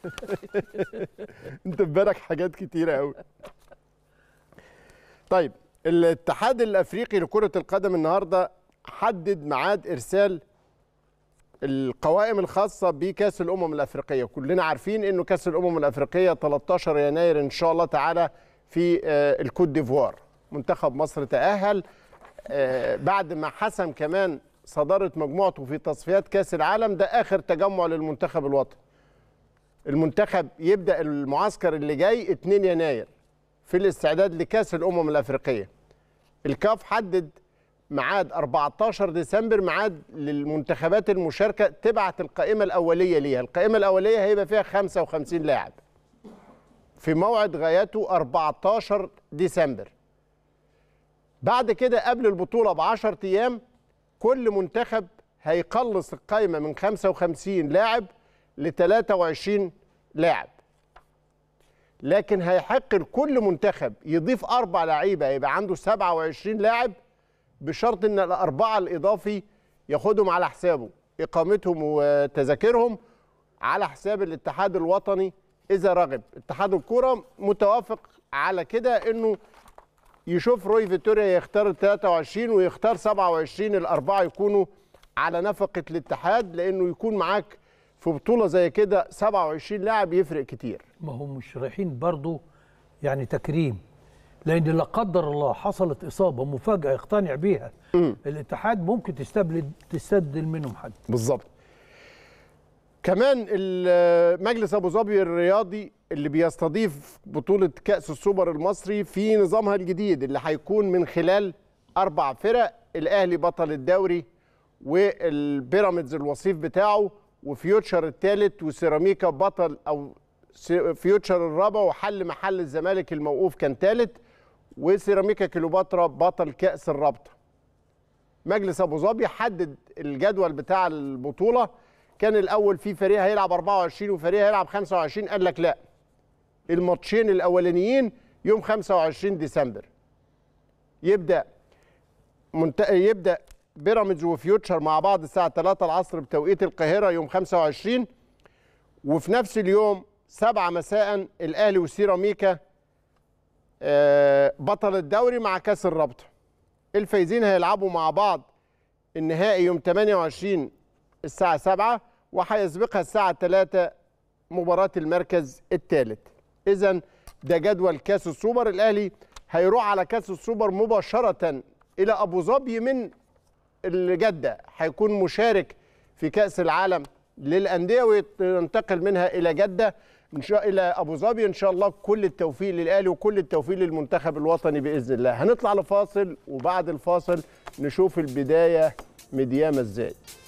انت في بالك حاجات كتيره قوي طيب الاتحاد الافريقي لكره القدم النهارده حدد ميعاد ارسال القوائم الخاصه بكاس الامم الافريقيه كلنا عارفين انه كاس الامم الافريقيه 13 يناير ان شاء الله تعالى في آه، الكوت ديفوار منتخب مصر تاهل آه، بعد ما حسم كمان صداره مجموعته في تصفيات كاس العالم ده اخر تجمع للمنتخب الوطني المنتخب يبدا المعسكر اللي جاي 2 يناير في الاستعداد لكاس الامم الافريقيه الكاف حدد ميعاد 14 ديسمبر ميعاد للمنتخبات المشاركه تبعت القائمه الاوليه ليها القائمه الاوليه هيبقى فيها 55 لاعب في موعد غايته 14 ديسمبر بعد كده قبل البطوله ب 10 ايام كل منتخب هيقلص القائمه من 55 لاعب ل 23 لاعب لكن هيحق لكل منتخب يضيف اربع لعيبه يبقى عنده 27 لاعب بشرط ان الاربعه الاضافي ياخدهم على حسابه اقامتهم وتذاكرهم على حساب الاتحاد الوطني اذا رغب اتحاد الكوره متوافق على كده انه يشوف روي فيتوريا يختار 23 ويختار 27 الاربعه يكونوا على نفقه الاتحاد لانه يكون معاك في بطوله زي كده 27 لاعب يفرق كتير ما هم مش رايحين برضه يعني تكريم لان لا قدر الله حصلت اصابه مفاجاه يقتنع بيها م. الاتحاد ممكن تستبدل تستبدل منهم حد بالظبط كمان مجلس ابو ظبي الرياضي اللي بيستضيف بطوله كاس السوبر المصري في نظامها الجديد اللي هيكون من خلال اربع فرق الاهلي بطل الدوري والبيراميدز الوصيف بتاعه وفيوتشر الثالث وسيراميكا بطل او فيوتشر الرابع وحل محل الزمالك الموقوف كان ثالث وسيراميكا كليوباترا بطل كاس الرابطه مجلس ابو ظبي حدد الجدول بتاع البطوله كان الاول في فريق هيلعب 24 وفريق هيلعب 25 قال لك لا الماتشين الاولانيين يوم 25 ديسمبر يبدا منت... يبدا بيراميدز وفيوتشر مع بعض الساعه 3 العصر بتوقيت القاهره يوم 25 وفي نفس اليوم 7 مساء الاهلي وسيراميكا آه، بطل الدوري مع كاس الرابطه الفايزين هيلعبوا مع بعض النهائي يوم 28 الساعه 7 وهيسبقها الساعه 3 مباراه المركز الثالث اذا ده جدول كاس السوبر الاهلي هيروح على كاس السوبر مباشره الى ابو ظبي من الجدة هيكون مشارك في كأس العالم للأندية وينتقل منها إلى جدة إن شاء إلى أبو ظبي إن شاء الله كل التوفيق للأهلي وكل التوفيق للمنتخب الوطني بإذن الله هنطلع لفاصل وبعد الفاصل نشوف البداية مديامة إزاي